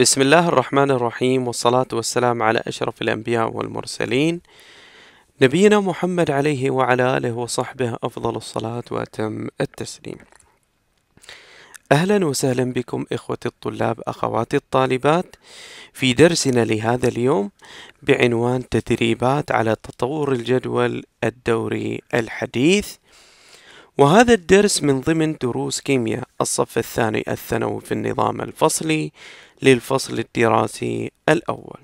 بسم الله الرحمن الرحيم والصلاة والسلام على أشرف الأنبياء والمرسلين نبينا محمد عليه وعلى آله وصحبه أفضل الصلاة وأتم التسليم أهلا وسهلا بكم إخوة الطلاب أخواتي الطالبات في درسنا لهذا اليوم بعنوان تدريبات على تطور الجدول الدوري الحديث وهذا الدرس من ضمن دروس كيمياء الصف الثاني الثانوي في النظام الفصلي للفصل الدراسي الأول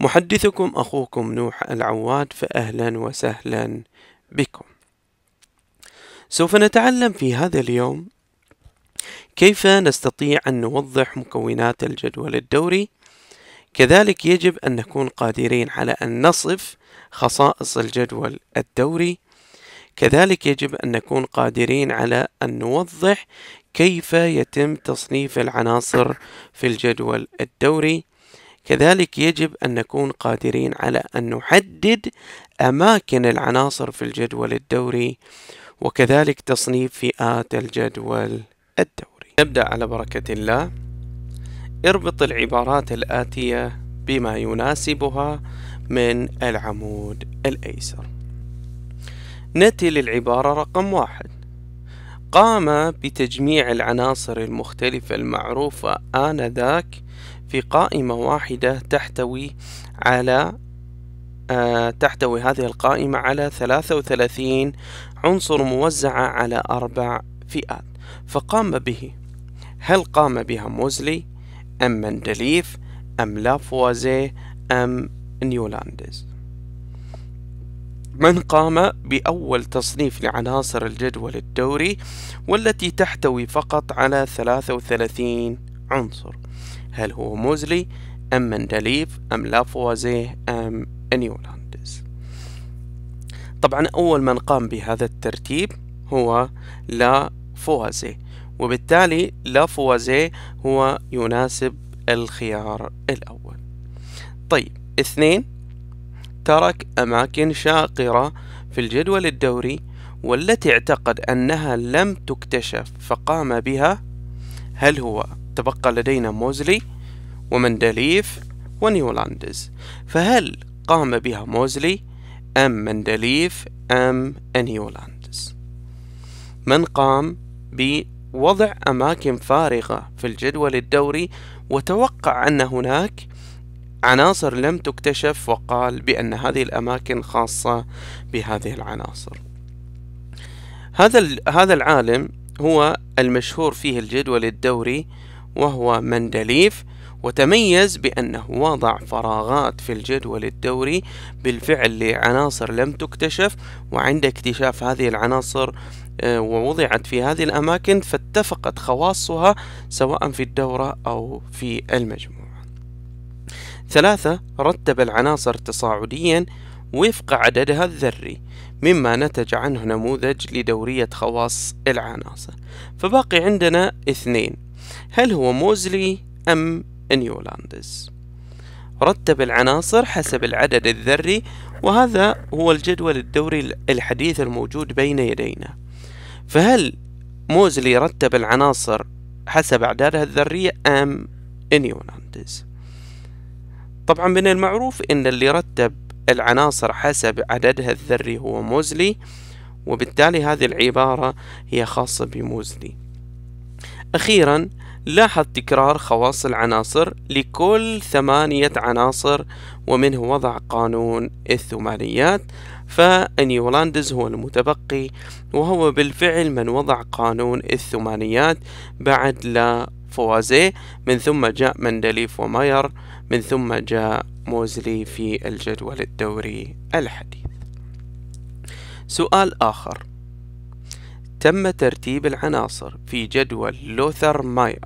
محدثكم أخوكم نوح العواد فأهلا وسهلا بكم سوف نتعلم في هذا اليوم كيف نستطيع أن نوضح مكونات الجدول الدوري كذلك يجب أن نكون قادرين على أن نصف خصائص الجدول الدوري كذلك يجب أن نكون قادرين على أن نوضح كيف يتم تصنيف العناصر في الجدول الدوري كذلك يجب أن نكون قادرين على أن نحدد أماكن العناصر في الجدول الدوري وكذلك تصنيف فئات الجدول الدوري نبدأ على بركة الله اربط العبارات الآتية بما يناسبها من العمود الأيسر نأتي للعبارة رقم واحد قام بتجميع العناصر المختلفة المعروفة آنذاك في قائمة واحدة تحتوي على آه، تحتوي هذه القائمة على 33 عنصر موزعة على أربع فئات فقام به هل قام بها موزلي أم مندليف أم لافوازيه أم نيولاندز من قام بأول تصنيف لعناصر الجدول الدوري والتي تحتوي فقط على 33 عنصر هل هو موزلي أم مندليف أم لافوازيه أم أنيولاندز طبعا أول من قام بهذا الترتيب هو لافوازيه وبالتالي لافوازيه هو يناسب الخيار الأول طيب اثنين ترك أماكن شاقرة في الجدول الدوري والتي اعتقد أنها لم تكتشف فقام بها هل هو تبقى لدينا موزلي ومندليف ونيولاندز فهل قام بها موزلي أم مندليف أم نيولاندز من قام بوضع أماكن فارغة في الجدول الدوري وتوقع أن هناك عناصر لم تكتشف وقال بأن هذه الأماكن خاصة بهذه العناصر هذا هذا العالم هو المشهور فيه الجدول الدوري وهو مندليف وتميز بأنه وضع فراغات في الجدول الدوري بالفعل لعناصر لم تكتشف وعند اكتشاف هذه العناصر آه، ووضعت في هذه الأماكن فاتفقت خواصها سواء في الدورة أو في المجموع ثلاثة رتب العناصر تصاعديا وفق عددها الذري مما نتج عنه نموذج لدورية خواص العناصر فباقي عندنا اثنين هل هو موزلي أم نيولاندز رتب العناصر حسب العدد الذري وهذا هو الجدول الدوري الحديث الموجود بين يدينا فهل موزلي رتب العناصر حسب أعدادها الذرية أم نيولاندز طبعا من المعروف أن اللي رتب العناصر حسب عددها الذري هو موزلي وبالتالي هذه العبارة هي خاصة بموزلي أخيرا لاحظ تكرار خواص العناصر لكل ثمانية عناصر ومنه وضع قانون الثمانيات فأنيو لاندز هو المتبقي وهو بالفعل من وضع قانون الثمانيات بعد لا فوازيه من ثم جاء مندليف وماير من ثم جاء موزلي في الجدول الدوري الحديث سؤال آخر تم ترتيب العناصر في جدول لوثر ماير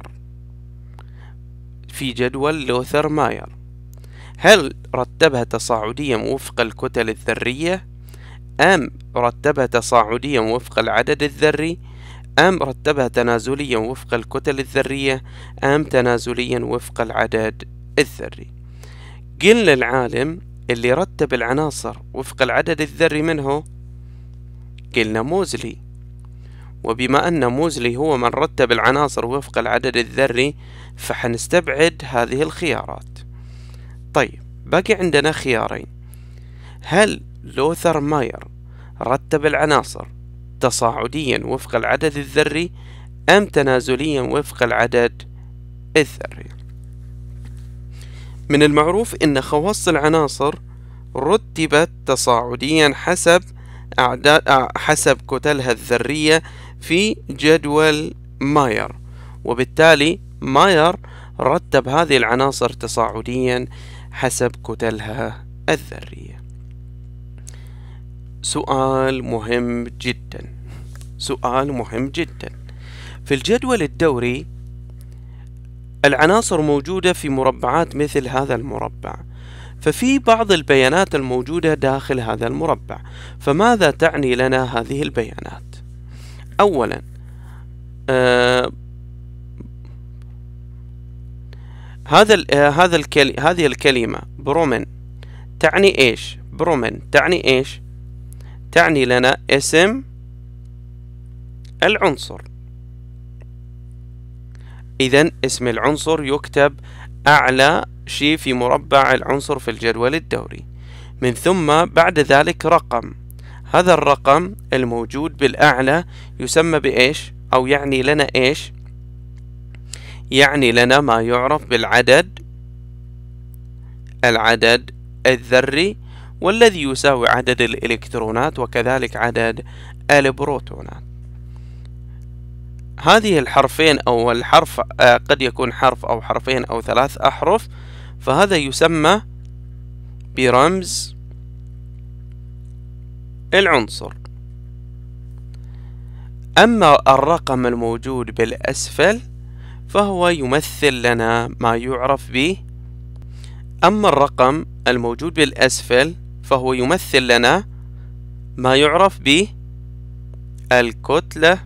في جدول لوثر ماير هل رتبها تصاعديا وفق الكتل الذرية أم رتبها تصاعديا وفق العدد الذري أم رتبها تنازليا وفق الكتل الذرية أم تنازليا وفق العدد الذري قل للعالم اللي رتب العناصر وفق العدد الذري منه قلنا موزلي وبما أن موزلي هو من رتب العناصر وفق العدد الذري فحنستبعد هذه الخيارات طيب بقي عندنا خيارين هل لوثر ماير رتب العناصر تصاعديا وفق العدد الذري أم تنازليا وفق العدد الذري من المعروف أن خواص العناصر رتبت تصاعديا حسب أعداد حسب كتلها الذرية في جدول ماير وبالتالي ماير رتب هذه العناصر تصاعديا حسب كتلها الذرية سؤال مهم جدا سؤال مهم جدا في الجدول الدوري العناصر موجودة في مربعات مثل هذا المربع ففي بعض البيانات الموجودة داخل هذا المربع فماذا تعني لنا هذه البيانات أولا آه هذا آه، هذا الكل هذه الكلمة برومن تعني إيش؟ برومن تعني إيش؟ تعني لنا اسم العنصر إذا اسم العنصر يكتب أعلى شيء في مربع العنصر في الجدول الدوري من ثم بعد ذلك رقم هذا الرقم الموجود بالأعلى يسمى بإيش أو يعني لنا إيش يعني لنا ما يعرف بالعدد العدد الذري والذي يساوي عدد الإلكترونات وكذلك عدد البروتونات هذه الحرفين أو الحرف آه، قد يكون حرف أو حرفين أو ثلاث أحرف فهذا يسمى برمز العنصر أما الرقم الموجود بالأسفل فهو يمثل لنا ما يعرف به أما الرقم الموجود بالأسفل فهو يمثل لنا ما يعرف به الكتلة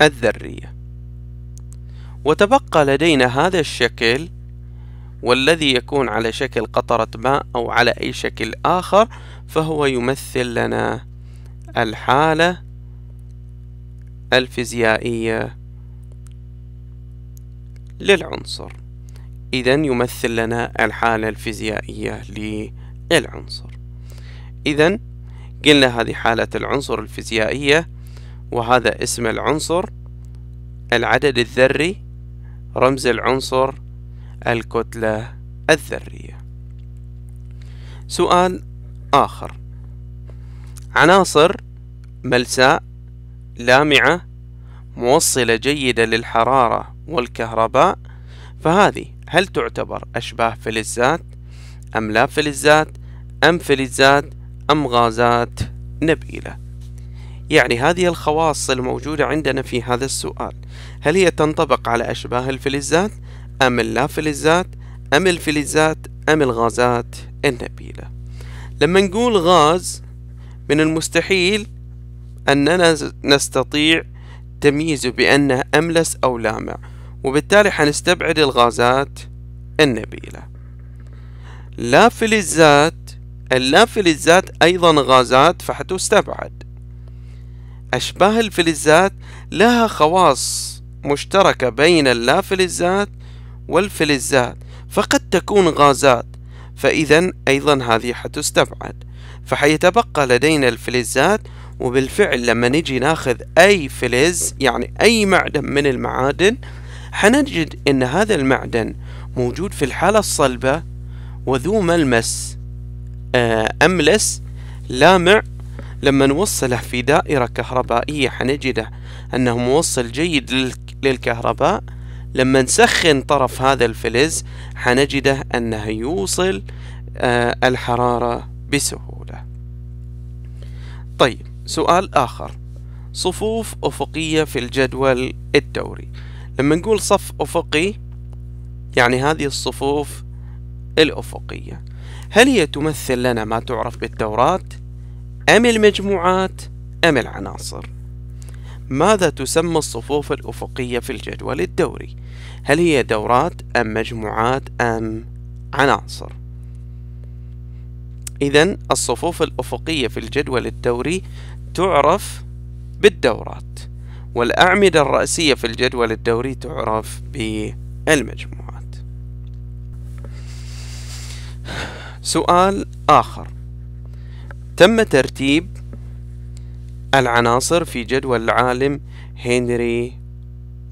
الذرية وتبقى لدينا هذا الشكل والذي يكون على شكل قطرة ماء أو على أي شكل آخر فهو يمثل لنا الحالة الفيزيائية للعنصر إذا يمثل لنا الحالة الفيزيائية للعنصر إذا قلنا هذه حالة العنصر الفيزيائية وهذا اسم العنصر العدد الذري رمز العنصر الكتلة الذرية سؤال آخر عناصر ملساء لامعة موصلة جيدة للحرارة والكهرباء فهذه هل تعتبر أشباه فلزات أم لا فلزات أم فلزات أم غازات نبيلة يعني هذه الخواص الموجودة عندنا في هذا السؤال هل هي تنطبق على أشباه الفلزات أم اللافلزات أم الفلزات أم الغازات النبيلة لما نقول غاز من المستحيل أننا نستطيع تمييزه بأنه أملس أو لامع وبالتالي حنستبعد الغازات النبيلة لافلزات اللافلزات أيضا غازات فحتستبعد أشباه الفلزات لها خواص مشتركة بين اللافلزات والفلزات فقد تكون غازات فإذا أيضا هذه حتستبعد فحيتبقى لدينا الفلزات وبالفعل لما نجي ناخذ أي فلز يعني أي معدن من المعادن حنجد أن هذا المعدن موجود في الحالة الصلبة وذو ملمس آه، أملس لامع لما نوصله في دائرة كهربائية حنجده أنه موصل جيد للكهرباء لما نسخن طرف هذا الفلز حنجده أنه يوصل آه، الحرارة بسهولة طيب سؤال آخر صفوف أفقية في الجدول الدوري لما نقول صف أفقي يعني هذه الصفوف الأفقية هل هي تمثل لنا ما تعرف بالدورات أم المجموعات أم العناصر ماذا تسمى الصفوف الأفقية في الجدول الدوري؟ هل هي دورات أم مجموعات أم عناصر؟ إذا الصفوف الأفقية في الجدول الدوري تعرف بالدورات والأعمدة الرأسية في الجدول الدوري تعرف بالمجموعات سؤال آخر تم ترتيب العناصر في جدول العالم هنري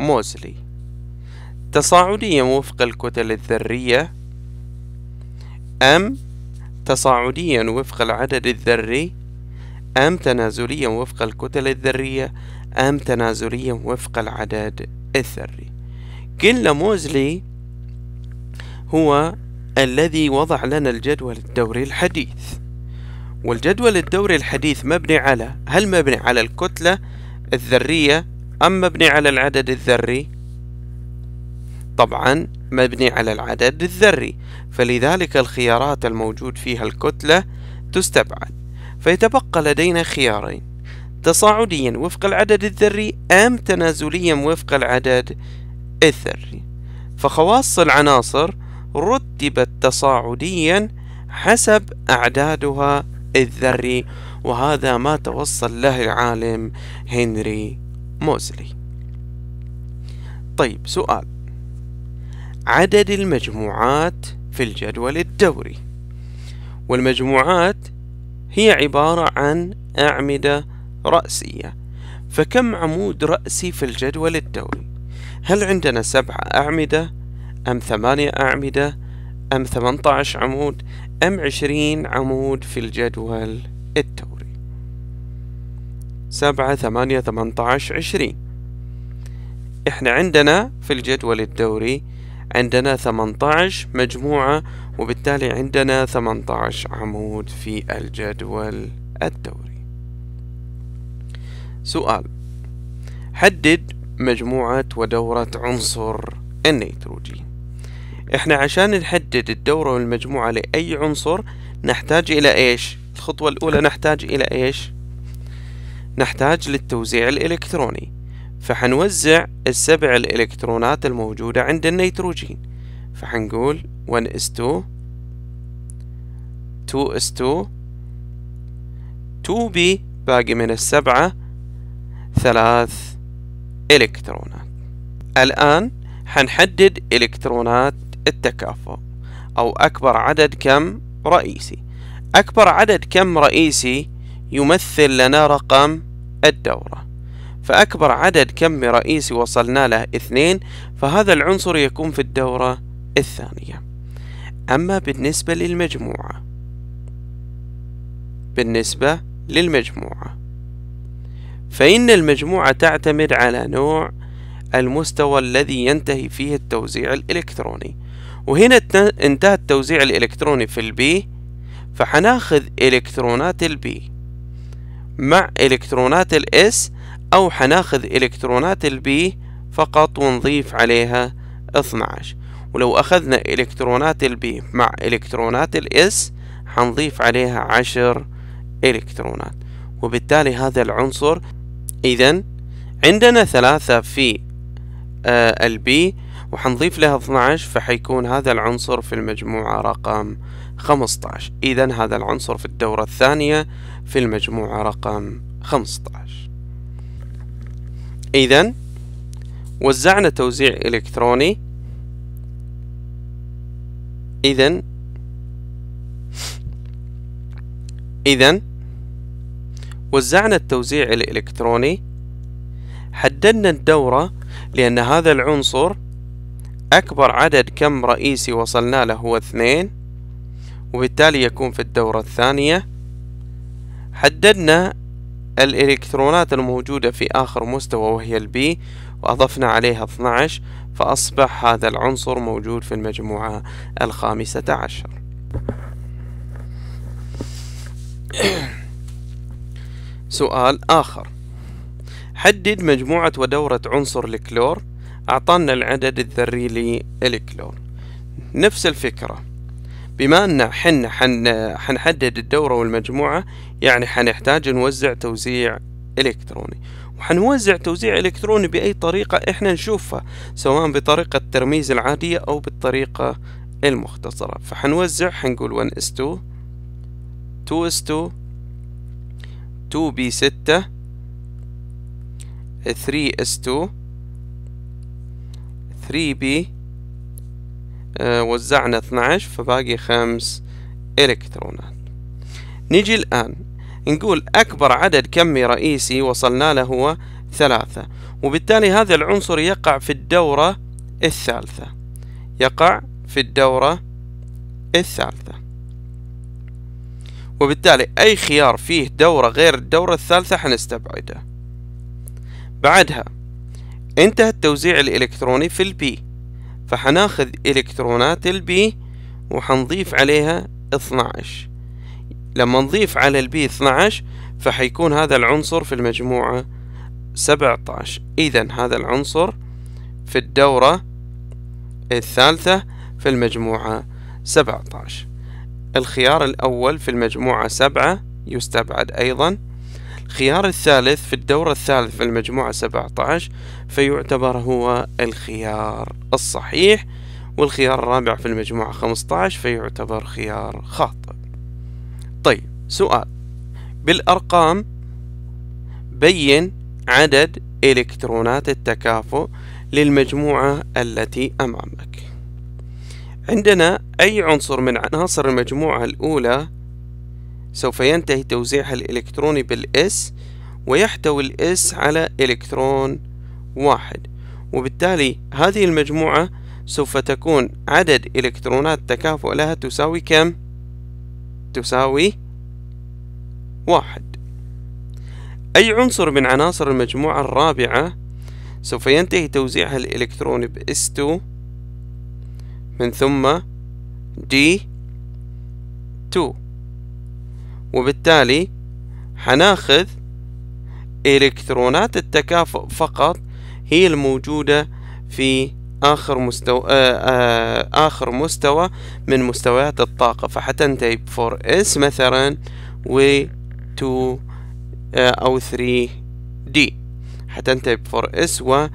موزلي تصاعديا وفق الكتل الذرية أم تصاعديا وفق العدد الذري أم تنازليا وفق الكتل الذرية أم تنازليا وفق العدد الذري كل موزلي هو الذي وضع لنا الجدول الدوري الحديث والجدول الدوري الحديث مبني على هل مبني على الكتلة الذرية أم مبني على العدد الذري؟ طبعا مبني على العدد الذري فلذلك الخيارات الموجود فيها الكتلة تستبعد فيتبقى لدينا خيارين تصاعديا وفق العدد الذري أم تنازليا وفق العدد الذري فخواص العناصر رتبت تصاعديا حسب أعدادها الذري وهذا ما توصل له العالم هنري موزلي طيب سؤال عدد المجموعات في الجدول الدوري والمجموعات هي عبارة عن أعمدة رأسية فكم عمود رأسي في الجدول الدوري هل عندنا سبعة أعمدة أم ثمانية أعمدة أم ثمنة عمود أم عشرين عمود في الجدول الدوري سبعة ثمانية ثمنتاش عشرين إحنا عندنا في الجدول الدوري عندنا ثمنتاش مجموعة وبالتالي عندنا ثمنتاش عمود في الجدول الدوري سؤال حدد مجموعة ودورة عنصر النيتروجين احنا عشان نحدد الدورة والمجموعة لأي عنصر نحتاج إلى إيش؟ الخطوة الأولى نحتاج إلى إيش؟ نحتاج للتوزيع الإلكتروني فحنوزع السبع الإلكترونات الموجودة عند النيتروجين فحنقول 1s2 2s2 2b باقي من السبعة ثلاث إلكترونات الآن حنحدد إلكترونات التكافؤ أو أكبر عدد كم رئيسي أكبر عدد كم رئيسي يمثل لنا رقم الدورة فأكبر عدد كم رئيسي وصلنا له اثنين فهذا العنصر يكون في الدورة الثانية أما بالنسبة للمجموعة بالنسبة للمجموعة فإن المجموعة تعتمد على نوع المستوى الذي ينتهي فيه التوزيع الإلكتروني وهنا انتهى التوزيع الإلكتروني في البي فحناخذ إلكترونات البي مع إلكترونات الاس أو حناخذ إلكترونات البي فقط ونضيف عليها 12 ولو أخذنا إلكترونات البي مع إلكترونات الاس حنضيف عليها 10 إلكترونات وبالتالي هذا العنصر إذا عندنا ثلاثة في آه، البي وحنضيف لها 12 فحيكون هذا العنصر في المجموعة رقم 15 إذا هذا العنصر في الدورة الثانية في المجموعة رقم 15 إذا وزعنا توزيع إلكتروني إذا إذا وزعنا التوزيع الإلكتروني حددنا الدورة لأن هذا العنصر أكبر عدد كم رئيسي وصلنا له هو اثنين وبالتالي يكون في الدورة الثانية حددنا الإلكترونات الموجودة في آخر مستوى وهي البي وأضفنا عليها 12 فأصبح هذا العنصر موجود في المجموعة الخامسة عشر سؤال آخر حدد مجموعة ودورة عنصر الكلور أعطانا العدد الذري للكلون نفس الفكرة بما أن حنا حن حنحدد الدورة والمجموعة يعني حنحتاج نوزع توزيع إلكتروني وحنوزع توزيع إلكتروني بأي طريقة إحنا نشوفها سواء بطريقة الترميز العادية أو بالطريقة المختصرة فحنوزع حنقول 1 s 2 2 s 2 2 b 6 3 s 2 3 b آه، وزعنا 12 فباقي خمس إلكترونات نيجي الآن نقول أكبر عدد كمي رئيسي وصلنا له هو ثلاثة وبالتالي هذا العنصر يقع في الدورة الثالثة يقع في الدورة الثالثة وبالتالي أي خيار فيه دورة غير الدورة الثالثة حنستبعده بعدها انتهى التوزيع الإلكتروني في البي فحناخذ إلكترونات البي وحنضيف عليها 12 لما نضيف على البي 12 فحيكون هذا العنصر في المجموعة 17 إذا هذا العنصر في الدورة الثالثة في المجموعة 17 الخيار الأول في المجموعة 7 يستبعد أيضا الخيار الثالث في الدور الثالث في المجموعة 17 فيعتبر هو الخيار الصحيح والخيار الرابع في المجموعة 15 فيعتبر خيار خاطئ طيب سؤال بالأرقام بين عدد إلكترونات التكافؤ للمجموعة التي أمامك عندنا أي عنصر من عناصر المجموعة الأولى سوف ينتهي توزيعها الإلكتروني بالإس ويحتوي الإس على إلكترون واحد وبالتالي هذه المجموعة سوف تكون عدد إلكترونات تكافؤ لها تساوي كم؟ تساوي واحد أي عنصر من عناصر المجموعة الرابعة سوف ينتهي توزيعها الإلكتروني بs 2 من ثم D 2 وبالتالي حناخذ إلكترونات التكافؤ فقط هي الموجودة في آخر مستوى آه، آه، آخر مستوى من مستويات الطاقة فحتنتهي ب 4s مثلا و 2 آه، أو 3 3d حتنتهي ب 4s و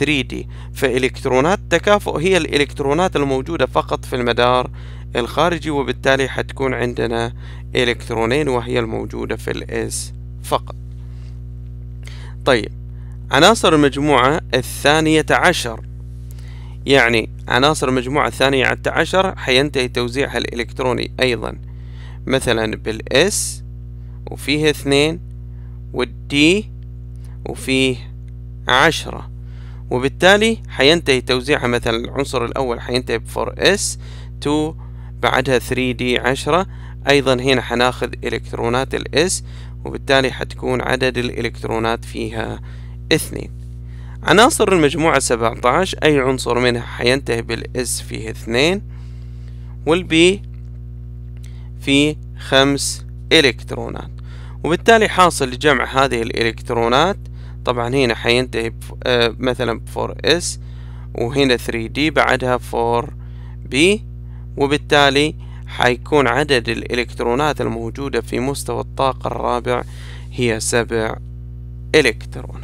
3 d فإلكترونات التكافؤ هي الإلكترونات الموجودة فقط في المدار الخارجي وبالتالي حتكون عندنا إلكترونين وهي الموجودة في الاس فقط طيب عناصر المجموعة الثانية عشر يعني عناصر المجموعة الثانية عشر حينتهي توزيعها الإلكتروني أيضا مثلا بالاس وفيه اثنين والدي وفيه عشرة وبالتالي حينتهي توزيعها مثلا العنصر الأول حينتهي بفور اس 2 بعدها 3D 10 أيضا هنا حناخذ إلكترونات الإس وبالتالي حتكون عدد الإلكترونات فيها اثنين عناصر المجموعة 17 أي عنصر منها حينتهي بالإس فيه اثنين والبي فيه خمس إلكترونات وبالتالي حاصل لجمع هذه الإلكترونات طبعا هنا حينتهي آه، مثلا بفور اس وهنا 3 دي بعدها 4 بي وبالتالي حيكون عدد الإلكترونات الموجودة في مستوى الطاقة الرابع هي سبع إلكترونات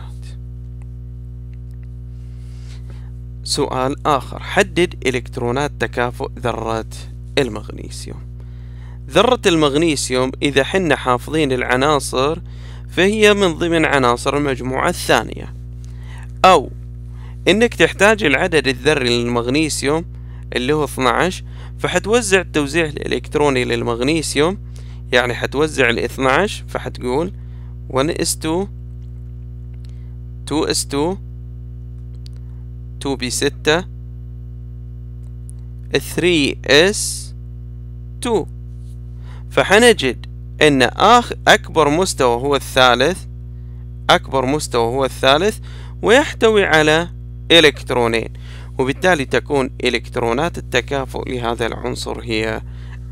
سؤال آخر حدد إلكترونات تكافؤ ذرات المغنيسيوم ذرة المغنيسيوم إذا حنا حافظين العناصر فهي من ضمن عناصر المجموعة الثانية أو إنك تحتاج العدد الذري للمغنيسيوم اللي هو 12 فحتوزع التوزيع الإلكتروني للمغنيسيوم يعني حتوزع ال 12 فحتقول 1 s 2 2 s 2 2 b 6 3 s 2 فحنجد ان آخ اكبر مستوى هو الثالث اكبر مستوى هو الثالث ويحتوي على الكترونين وبالتالي تكون إلكترونات التكافؤ لهذا العنصر هي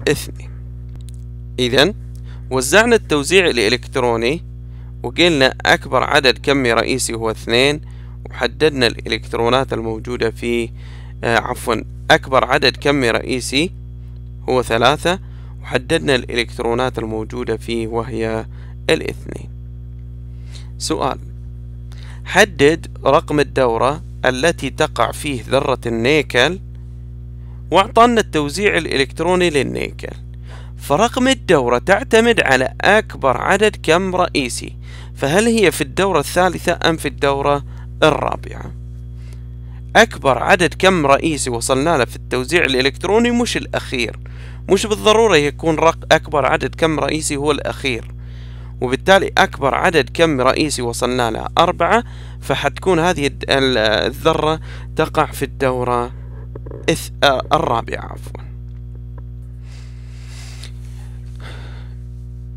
اثنين إذا وزعنا التوزيع الإلكتروني وقلنا أكبر عدد كمي رئيسي هو اثنين وحددنا الإلكترونات الموجودة في آه عفوا أكبر عدد كمي رئيسي هو ثلاثة وحددنا الإلكترونات الموجودة فيه وهي الاثنين سؤال حدد رقم الدورة التي تقع فيه ذرة النيكل واعطانا التوزيع الإلكتروني للنيكل فرقم الدورة تعتمد على أكبر عدد كم رئيسي فهل هي في الدورة الثالثة أم في الدورة الرابعة أكبر عدد كم رئيسي وصلنا له في التوزيع الإلكتروني مش الأخير مش بالضرورة يكون رق أكبر عدد كم رئيسي هو الأخير وبالتالي أكبر عدد كم رئيسي وصلنا له أربعة فحتكون هذه الذرة تقع في الدورة آه، الرابعة عفوا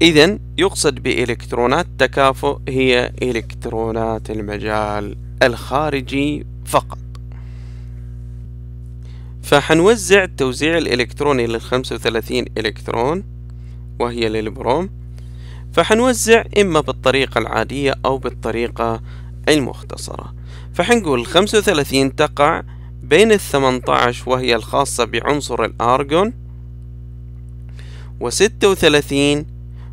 إذا يقصد بإلكترونات تكافؤ هي إلكترونات المجال الخارجي فقط فحنوزع التوزيع الإلكتروني للخمسة وثلاثين إلكترون وهي للبروم فحنوزع إما بالطريقة العادية أو بالطريقة المختصرة فحنقول خمسة وثلاثين تقع بين 18 وهي الخاصة بعنصر الأرجون وستة وثلاثين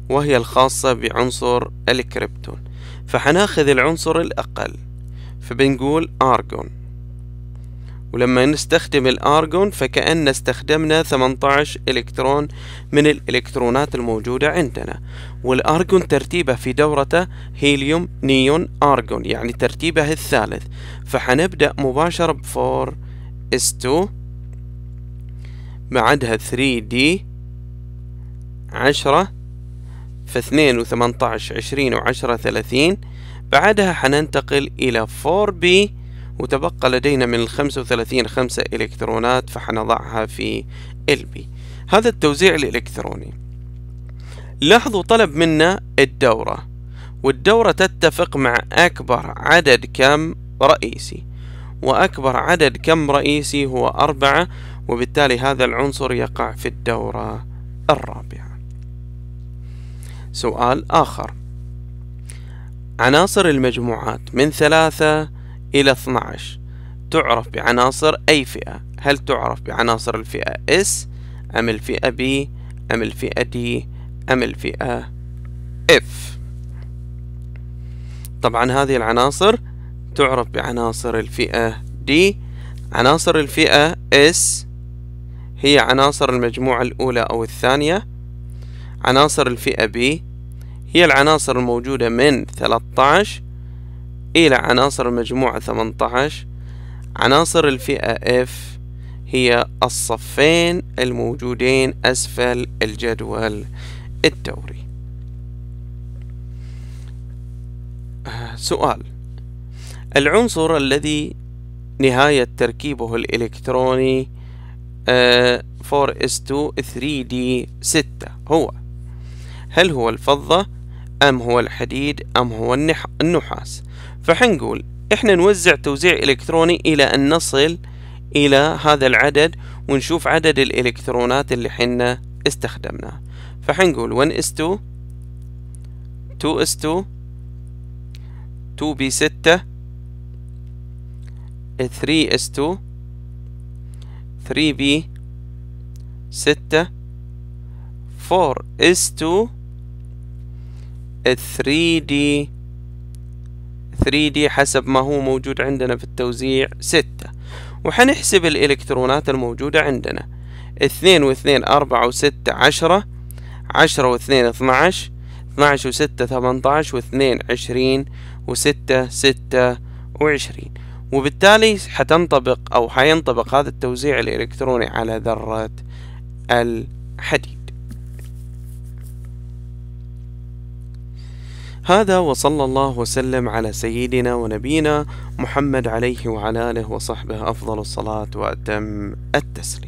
وهي الخاصة بعنصر الكريبتون فحناخذ العنصر الأقل فبنقول أرجون ولما نستخدم الأرجون فكأن استخدمنا 18 إلكترون من الإلكترونات الموجودة عندنا والأرجون ترتيبه في دورته هيليوم نيون أرجون يعني ترتيبه الثالث فحنبدأ مباشرة ب 4 S2 بعدها 3D 10 ف 2 و 18 20 و 10 30 بعدها حننتقل إلى 4B وتبقى لدينا من الخمسة وثلاثين خمسة إلكترونات فحنضعها في LP هذا التوزيع الإلكتروني لاحظوا طلب منا الدورة والدورة تتفق مع أكبر عدد كم رئيسي وأكبر عدد كم رئيسي هو أربعة وبالتالي هذا العنصر يقع في الدورة الرابعة سؤال آخر عناصر المجموعات من ثلاثة إلى 12 تعرف بعناصر أي فئة هل تعرف بعناصر الفئة S أم الفئة B أم الفئة D أم الفئة F طبعا هذه العناصر تعرف بعناصر الفئة D عناصر الفئة S هي عناصر المجموعة الأولى أو الثانية عناصر الفئة B هي العناصر الموجودة من 13 إلى عناصر المجموعة 18 عناصر الفئة F هي الصفين الموجودين أسفل الجدول الدوري سؤال العنصر الذي نهاية تركيبه الإلكتروني 4s2 3d 6 هو هل هو الفضة أم هو الحديد أم هو النحاس فحنقول احنا نوزع توزيع الكتروني الى ان نصل الى هذا العدد ونشوف عدد الالكترونات اللي حنا استخدمناه فحنقول 1 s 2 2 2b6 2 2 3b 6 3 s 2 3 b 6 4 s 2 3 دي 3D حسب ما هو موجود عندنا في التوزيع ستة وحنحسب الإلكترونات الموجودة عندنا اثنين واثنين أربعة وستة عشرة عشرة واثنين 18 و وستة 20 و عشرين وستة ستة وعشرين وبالتالي حتنطبق أو حينطبق هذا التوزيع الإلكتروني على ذرة الحديد هذا وصلى الله وسلم على سيدنا ونبينا محمد عليه وعلى اله وصحبه افضل الصلاه واتم التسليم